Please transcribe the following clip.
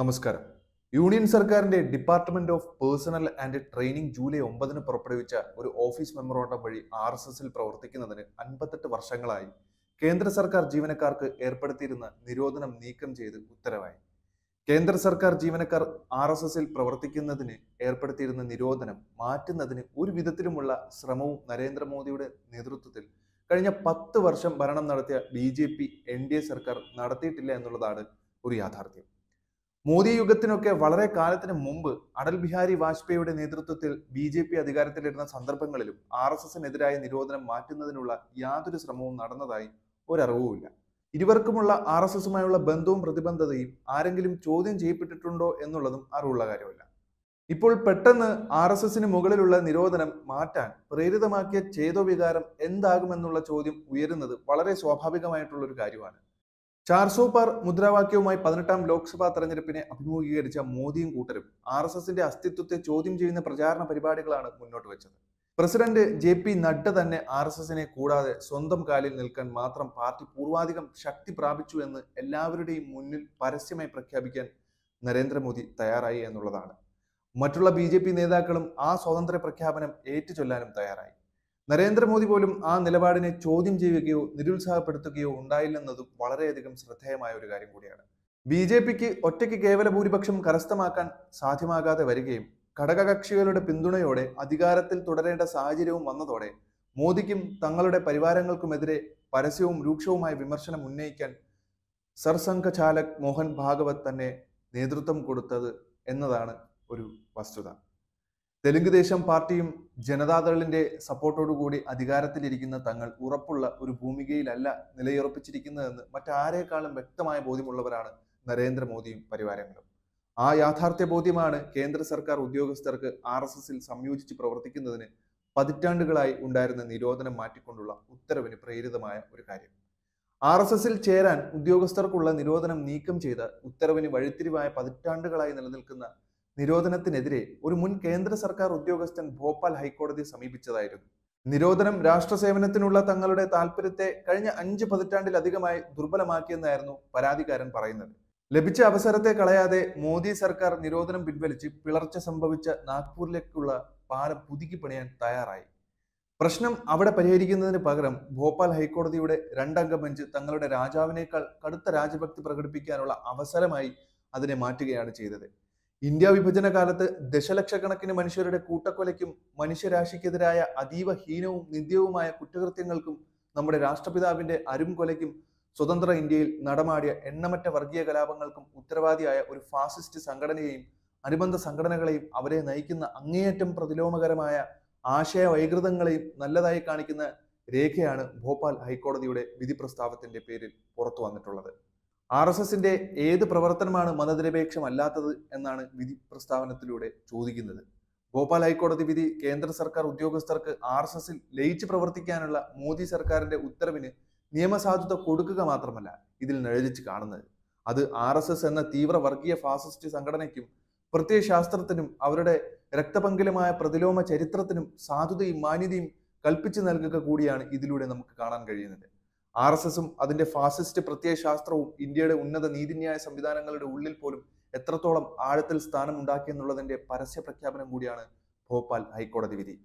നമസ്കാരം യൂണിയൻ സർക്കാരിന്റെ department of personnel and training July ഒമ്പതിന് പുറപ്പെടുവിച്ച ഒരു ഓഫീസ് മെമ്മറോണ്ടം വഴി ആർ എസ് എസിൽ പ്രവർത്തിക്കുന്നതിന് അൻപത്തെട്ട് വർഷങ്ങളായി കേന്ദ്ര സർക്കാർ ജീവനക്കാർക്ക് ഏർപ്പെടുത്തിയിരുന്ന നിരോധനം നീക്കം ചെയ്ത് ഉത്തരവായി കേന്ദ്ര സർക്കാർ ജീവനക്കാർ ആർ എസ് എസിൽ പ്രവർത്തിക്കുന്നതിന് ഏർപ്പെടുത്തിയിരുന്ന നിരോധനം മാറ്റുന്നതിന് ഒരു വിധത്തിലുമുള്ള ശ്രമവും നരേന്ദ്രമോദിയുടെ നേതൃത്വത്തിൽ കഴിഞ്ഞ പത്ത് വർഷം ഭരണം നടത്തിയ B J P N D A സർക്കാർ നടത്തിയിട്ടില്ല എന്നുള്ളതാണ് ഒരു യാഥാർത്ഥ്യം മോദി യുഗത്തിനൊക്കെ വളരെ കാലത്തിന് മുമ്പ് അടൽ ബിഹാരി വാജ്പേയിയുടെ നേതൃത്വത്തിൽ ബി ജെ പി അധികാരത്തിലിരുന്ന സന്ദർഭങ്ങളിലും ആർ എസ് എസിനെതിരായ നിരോധനം മാറ്റുന്നതിനുള്ള യാതൊരു ശ്രമവും നടന്നതായി ഒരറിവുമില്ല ഇരുവർക്കുമുള്ള ആർ എസ് എസുമായുള്ള ബന്ധവും പ്രതിബന്ധതയും ആരെങ്കിലും ചോദ്യം ചെയ്യപ്പെട്ടിട്ടുണ്ടോ എന്നുള്ളതും അറിവുള്ള കാര്യമല്ല ഇപ്പോൾ പെട്ടെന്ന് ആർ എസ് എസിന് മുകളിലുള്ള നിരോധനം മാറ്റാൻ പ്രേരിതമാക്കിയ വികാരം എന്താകുമെന്നുള്ള ചോദ്യം ഉയരുന്നത് വളരെ സ്വാഭാവികമായിട്ടുള്ള ഒരു കാര്യമാണ് ചാർസോ പാർ മുദ്രാവാക്യവുമായി പതിനെട്ടാം ലോക്സഭാ തെരഞ്ഞെടുപ്പിനെ അഭിമുഖീകരിച്ച മോദിയും കൂട്ടരും ആർ എസ് എസിന്റെ അസ്തിത്വത്തെ ചോദ്യം ചെയ്യുന്ന പ്രചാരണ പരിപാടികളാണ് മുന്നോട്ട് വെച്ചത് പ്രസിഡന്റ് ജെ പി നഡ്ഡ തന്നെ ആർ എസ് എസിനെ കൂടാതെ സ്വന്തം കാലിൽ നിൽക്കാൻ മാത്രം പാർട്ടി പൂർവാധികം ശക്തി പ്രാപിച്ചു എന്ന് എല്ലാവരുടെയും മുന്നിൽ പരസ്യമായി പ്രഖ്യാപിക്കാൻ നരേന്ദ്രമോദി തയ്യാറായി എന്നുള്ളതാണ് മറ്റുള്ള ബി നേതാക്കളും ആ സ്വാതന്ത്ര്യ പ്രഖ്യാപനം ഏറ്റുചൊല്ലാനും തയ്യാറായി നരേന്ദ്രമോദി പോലും ആ നിലപാടിനെ ചോദ്യം ചെയ്യുകയോ നിരുത്സാഹപ്പെടുത്തുകയോ ഉണ്ടായില്ലെന്നതും വളരെയധികം ശ്രദ്ധേയമായ ഒരു കാര്യം കൂടിയാണ് ബി ജെ പിക്ക് ഒറ്റയ്ക്ക് കേവല ഭൂരിപക്ഷം കരസ്ഥമാക്കാൻ സാധ്യമാകാതെ വരികയും ഘടകകക്ഷികളുടെ പിന്തുണയോടെ അധികാരത്തിൽ തുടരേണ്ട സാഹചര്യവും വന്നതോടെ മോദിക്കും തങ്ങളുടെ പരിവാരങ്ങൾക്കുമെതിരെ പരസ്യവും രൂക്ഷവുമായ വിമർശനം ഉന്നയിക്കാൻ സർസംഘചാലക് മോഹൻ ഭാഗവത് തന്നെ നേതൃത്വം കൊടുത്തത് എന്നതാണ് ഒരു വസ്തുത തെലുങ്ക് ദേശം പാർട്ടിയും ജനതാദളിന്റെ സപ്പോർട്ടോടുകൂടി അധികാരത്തിലിരിക്കുന്ന തങ്ങൾ ഉറപ്പുള്ള ഒരു ഭൂമികയിലല്ല നിലയുറപ്പിച്ചിരിക്കുന്നതെന്ന് മറ്റാരേക്കാളും വ്യക്തമായ ബോധ്യമുള്ളവരാണ് നരേന്ദ്രമോദിയും പരിവാരങ്ങളും ആ യാഥാർത്ഥ്യ ബോധ്യമാണ് കേന്ദ്ര സർക്കാർ ഉദ്യോഗസ്ഥർക്ക് ആർ എസ് എസിൽ സംയോജിച്ച് പ്രവർത്തിക്കുന്നതിന് പതിറ്റാണ്ടുകളായി ഉണ്ടായിരുന്ന നിരോധനം മാറ്റിക്കൊണ്ടുള്ള ഉത്തരവിന് പ്രേരിതമായ ഒരു കാര്യം ആർ എസ് എസിൽ ചേരാൻ ഉദ്യോഗസ്ഥർക്കുള്ള നിരോധനം നീക്കം ചെയ്ത ഉത്തരവിന് വഴിത്തിരിവായ പതിറ്റാണ്ടുകളായി നിലനിൽക്കുന്ന നിരോധനത്തിനെതിരെ ഒരു മുൻ കേന്ദ്ര സർക്കാർ ഉദ്യോഗസ്ഥൻ ഭോപ്പാൽ ഹൈക്കോടതിയെ സമീപിച്ചതായിരുന്നു നിരോധനം രാഷ്ട്ര സേവനത്തിനുള്ള തങ്ങളുടെ താല്പര്യത്തെ കഴിഞ്ഞ അഞ്ച് പതിറ്റാണ്ടിലധികമായി ദുർബലമാക്കിയെന്നായിരുന്നു പരാതിക്കാരൻ പറയുന്നത് ലഭിച്ച അവസരത്തെ കളയാതെ മോദി സർക്കാർ നിരോധനം പിൻവലിച്ച് പിളർച്ച സംഭവിച്ച നാഗ്പൂരിലേക്കുള്ള പാല പുതുക്കി പണിയാൻ തയ്യാറായി പ്രശ്നം അവിടെ പരിഹരിക്കുന്നതിന് പകരം ഭോപ്പാൽ ഹൈക്കോടതിയുടെ രണ്ടംഗ ബെഞ്ച് തങ്ങളുടെ രാജാവിനേക്കാൾ കടുത്ത രാജഭക്തി പ്രകടിപ്പിക്കാനുള്ള അവസരമായി അതിനെ മാറ്റുകയാണ് ചെയ്തത് ഇന്ത്യ വിഭജന കാലത്ത് ദശലക്ഷക്കണക്കിന് മനുഷ്യരുടെ കൂട്ടക്കൊലയ്ക്കും മനുഷ്യരാശിക്കെതിരായ അതീവ ഹീനവും നിന്ദ്യവുമായ കുറ്റകൃത്യങ്ങൾക്കും നമ്മുടെ രാഷ്ട്രപിതാവിന്റെ അരും കൊലയ്ക്കും സ്വതന്ത്ര ഇന്ത്യയിൽ നടമാടിയ എണ്ണമറ്റ വർഗീയ കലാപങ്ങൾക്കും ഉത്തരവാദിയായ ഒരു ഫാസിസ്റ്റ് സംഘടനയെയും അനുബന്ധ സംഘടനകളെയും അവരെ നയിക്കുന്ന അങ്ങേയറ്റം പ്രതിലോമകരമായ ആശയ വൈകൃതങ്ങളെയും നല്ലതായി കാണിക്കുന്ന രേഖയാണ് ഭോപ്പാൽ ഹൈക്കോടതിയുടെ വിധി പ്രസ്താവത്തിന്റെ പേരിൽ പുറത്തു വന്നിട്ടുള്ളത് ആർ എസ് എസിന്റെ ഏത് പ്രവർത്തനമാണ് മതനിരപേക്ഷമല്ലാത്തത് എന്നാണ് വിധി പ്രസ്താവനത്തിലൂടെ ചോദിക്കുന്നത് ഭോപ്പാൽ ഹൈക്കോടതി വിധി കേന്ദ്ര സർക്കാർ ഉദ്യോഗസ്ഥർക്ക് ആർ എസ് എസിൽ ലയിച്ചു പ്രവർത്തിക്കാനുള്ള മോദി സർക്കാരിന്റെ ഉത്തരവിന് നിയമസാധുത കൊടുക്കുക മാത്രമല്ല ഇതിൽ നിഴലിച്ച് കാണുന്നത് അത് ആർ എസ് എസ് എന്ന തീവ്ര വർഗീയ ഫാസിസ്റ്റ് സംഘടനയ്ക്കും പ്രത്യേക ശാസ്ത്രത്തിനും അവരുടെ രക്തപങ്കിലമായ പ്രതിലോമ ചരിത്രത്തിനും സാധുതയും മാന്യതയും കൽപ്പിച്ചു നൽകുക കൂടിയാണ് ഇതിലൂടെ നമുക്ക് കാണാൻ കഴിയുന്നത് ആർ എസ് എസും അതിന്റെ ഫാസിസ്റ്റ് പ്രത്യയശാസ്ത്രവും ഇന്ത്യയുടെ ഉന്നത നീതിന്യായ സംവിധാനങ്ങളുടെ ഉള്ളിൽ പോലും എത്രത്തോളം ആഴത്തിൽ സ്ഥാനമുണ്ടാക്കി എന്നുള്ളതിന്റെ പരസ്യ പ്രഖ്യാപനം കൂടിയാണ് ഭോപ്പാൽ ഹൈക്കോടതി വിധി